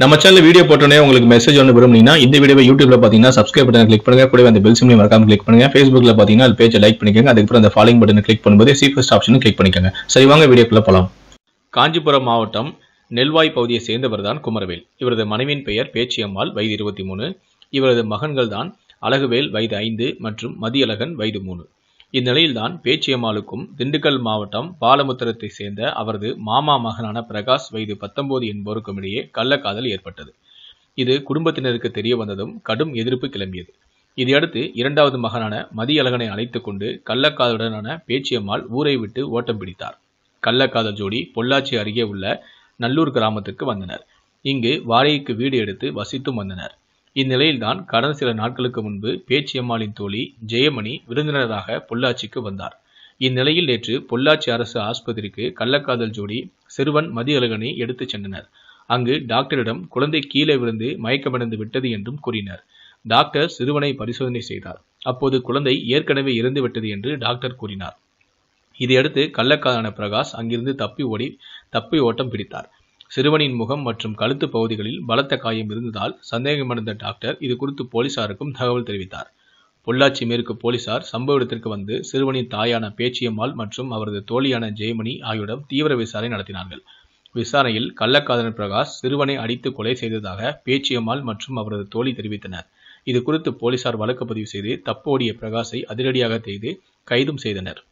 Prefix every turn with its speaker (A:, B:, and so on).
A: நம்ம channel video போட்டோன்னே உங்களுக்கு மெசேஜ் ஒன்று விரும்புனீங்கன்னா இந்த வீடியோ யூடியூப்ல பார்த்தீங்கன்னா சப்ஸ்கிரைப் பட்டன் கிளிக் பண்ணுங்க கூட அந்த பெல் சிம்லையும் மறக்காம கிளிக் பண்ணுங்க ஃபேஸ்புக்ல பார்த்தீங்கன்னா அது பேஜை லைக் பண்ணிக்கோங்க அதுக்கப்புறம் அந்த ஃபாலோ பட்டன் கிளிக் பண்ணும்போது சீஃபஸ்ட் ஆப்ஷன் கிளிக் பண்ணிக்கோங்க சரி வாங்க வீடியோக்குள்ள போகலாம் காஞ்சிபுரம் மாவட்டம் நெல்வாய் பகுதியை சேர்ந்தவர் தான் குமரவேல் இவரது மனைவியின் பெயர் பேச்சியம்மாள் வயது இருபத்தி மூணு இவரது மகன்கள் தான் அழகுவேல் வயது ஐந்து மற்றும் மதியழகன் வயது மூணு இந்நிலையில்தான் பேச்சியம்மாளுக்கும் திண்டுக்கல் மாவட்டம் பாலமுத்திரத்தை சேர்ந்த அவரது மாமா மகனான பிரகாஷ் வயது பத்தொன்பது என்பவருக்கும் இடையே கள்ளக்காதல் ஏற்பட்டது இது குடும்பத்தினருக்கு தெரிய வந்ததும் கடும் எதிர்ப்பு கிளம்பியது இதையடுத்து இரண்டாவது மகனான மதியழகனை அழைத்துக் கொண்டு கள்ளக்காதலுடனான பேச்சியம்மாள் ஊரை விட்டு ஓட்டம் பிடித்தார் கள்ளக்காதல் ஜோடி பொள்ளாச்சி அருகே உள்ள நல்லூர் கிராமத்திற்கு வந்தனர் இங்கு வாடகைக்கு வீடு எடுத்து வசித்தும் வந்தனர் இந்நிலையில்தான் கடந்த சில நாட்களுக்கு முன்பு பேச்சியம்மாளின் தோழி ஜெயமணி விருந்தினராக பொள்ளாச்சிக்கு வந்தார் இந்நிலையில் நேற்று பொள்ளாச்சி அரசு ஆஸ்பத்திரிக்கு கள்ளக்காதல் ஜோடி சிறுவன் அழகனை எடுத்துச் சென்றனர் அங்கு டாக்டரிடம் குழந்தை கீழே விழுந்து மயக்கமடைந்து விட்டது என்றும் கூறினர் டாக்டர் சிறுவனை பரிசோதனை செய்தார் அப்போது குழந்தை ஏற்கனவே இறந்துவிட்டது என்று டாக்டர் கூறினார் இதையடுத்து கள்ளக்காதலான பிரகாஷ் அங்கிருந்து தப்பி ஓடி தப்பி ஓட்டம் பிடித்தார் சிறுவனின் முகம் மற்றும் கழுத்து பகுதிகளில் பலத்த காயம் இருந்ததால் சந்தேகமடைந்த டாக்டர் இது குறித்து போலீசாருக்கும் தகவல் தெரிவித்தார் பொள்ளாச்சி மேற்கு போலீசார் சம்பவ இடத்திற்கு வந்து சிறுவனின் தாயான பேச்சியம்மாள் மற்றும் அவரது தோழியான ஜெயமணி ஆகியோரிடம் தீவிர விசாரணை நடத்தினார்கள் விசாரணையில் கள்ளக்காதலன் பிரகாஷ் சிறுவனை அடித்து கொலை செய்ததாக பேச்சியம்மாள் மற்றும் அவரது தோழி தெரிவித்தனர் இது குறித்து போலீசார் வழக்கு பதிவு செய்து தப்போடிய பிரகாஷை அதிரடியாக செய்து கைதும் செய்தனர்